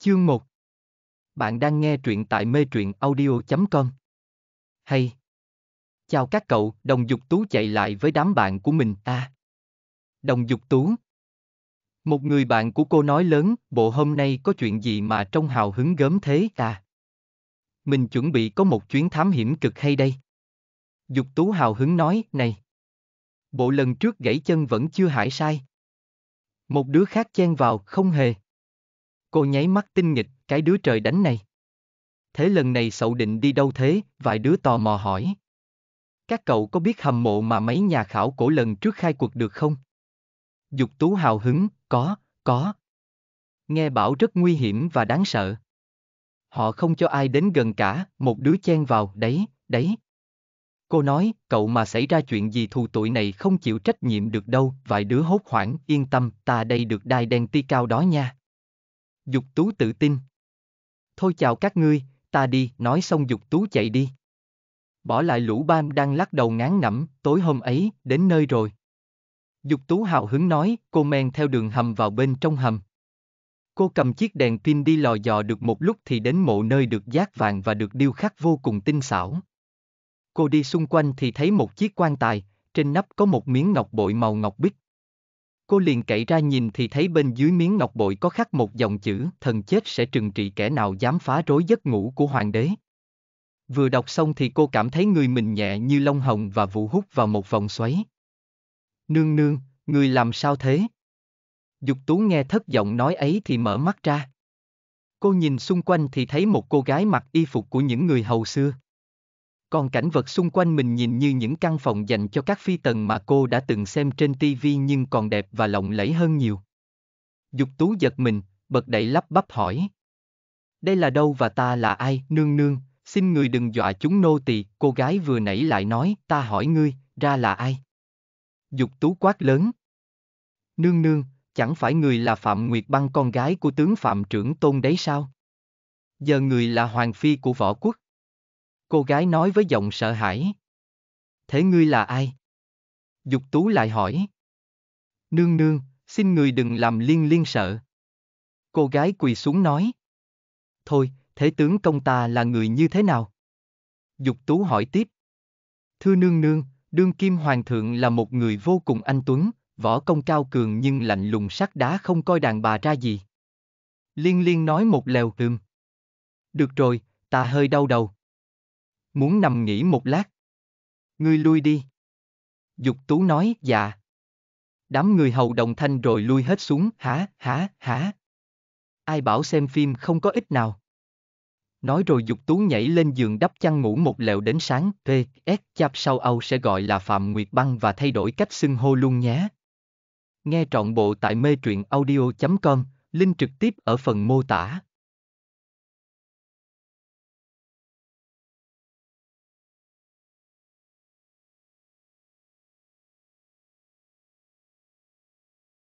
Chương 1 Bạn đang nghe truyện tại mê truyện audio.com Hay Chào các cậu, đồng dục tú chạy lại với đám bạn của mình à, Đồng dục tú Một người bạn của cô nói lớn, bộ hôm nay có chuyện gì mà trong hào hứng gớm thế à? Mình chuẩn bị có một chuyến thám hiểm cực hay đây. Dục tú hào hứng nói, này. Bộ lần trước gãy chân vẫn chưa hại sai. Một đứa khác chen vào, không hề. Cô nháy mắt tinh nghịch, cái đứa trời đánh này. Thế lần này sậu định đi đâu thế, vài đứa tò mò hỏi. Các cậu có biết hầm mộ mà mấy nhà khảo cổ lần trước khai cuộc được không? Dục tú hào hứng, có, có. Nghe bảo rất nguy hiểm và đáng sợ. Họ không cho ai đến gần cả, một đứa chen vào, đấy, đấy. Cô nói, cậu mà xảy ra chuyện gì thù tụi này không chịu trách nhiệm được đâu, vài đứa hốt hoảng, yên tâm, ta đây được đai đen ti cao đó nha. Dục Tú tự tin. Thôi chào các ngươi, ta đi, nói xong Dục Tú chạy đi. Bỏ lại lũ bam đang lắc đầu ngán ngẩm, tối hôm ấy, đến nơi rồi. Dục Tú hào hứng nói, cô men theo đường hầm vào bên trong hầm. Cô cầm chiếc đèn pin đi lò dò được một lúc thì đến mộ nơi được giác vàng và được điêu khắc vô cùng tinh xảo. Cô đi xung quanh thì thấy một chiếc quan tài, trên nắp có một miếng ngọc bội màu ngọc bích. Cô liền cậy ra nhìn thì thấy bên dưới miếng ngọc bội có khắc một dòng chữ, thần chết sẽ trừng trị kẻ nào dám phá rối giấc ngủ của hoàng đế. Vừa đọc xong thì cô cảm thấy người mình nhẹ như lông hồng và vụ hút vào một vòng xoáy. Nương nương, người làm sao thế? Dục tú nghe thất giọng nói ấy thì mở mắt ra. Cô nhìn xung quanh thì thấy một cô gái mặc y phục của những người hầu xưa còn cảnh vật xung quanh mình nhìn như những căn phòng dành cho các phi tần mà cô đã từng xem trên tivi nhưng còn đẹp và lộng lẫy hơn nhiều. Dục tú giật mình, bật đậy lắp bắp hỏi. Đây là đâu và ta là ai, nương nương, xin người đừng dọa chúng nô tỳ. cô gái vừa nãy lại nói, ta hỏi ngươi, ra là ai? Dục tú quát lớn. Nương nương, chẳng phải người là Phạm Nguyệt Băng con gái của tướng Phạm Trưởng Tôn đấy sao? Giờ người là Hoàng Phi của võ quốc. Cô gái nói với giọng sợ hãi. Thế ngươi là ai? Dục tú lại hỏi. Nương nương, xin người đừng làm liên liên sợ. Cô gái quỳ xuống nói. Thôi, thế tướng công ta là người như thế nào? Dục tú hỏi tiếp. Thưa nương nương, đương kim hoàng thượng là một người vô cùng anh tuấn, võ công cao cường nhưng lạnh lùng sắt đá không coi đàn bà ra gì. Liên liên nói một lèo ừm. Được rồi, ta hơi đau đầu. Muốn nằm nghỉ một lát. Ngươi lui đi. Dục tú nói, dạ. Đám người hầu đồng thanh rồi lui hết xuống, hả, hả, hả. Ai bảo xem phim không có ích nào. Nói rồi dục tú nhảy lên giường đắp chăn ngủ một lèo đến sáng, P, S, chap sau Âu sẽ gọi là Phạm Nguyệt Băng và thay đổi cách xưng hô luôn nhé. Nghe trọn bộ tại mê truyện audio.com, link trực tiếp ở phần mô tả.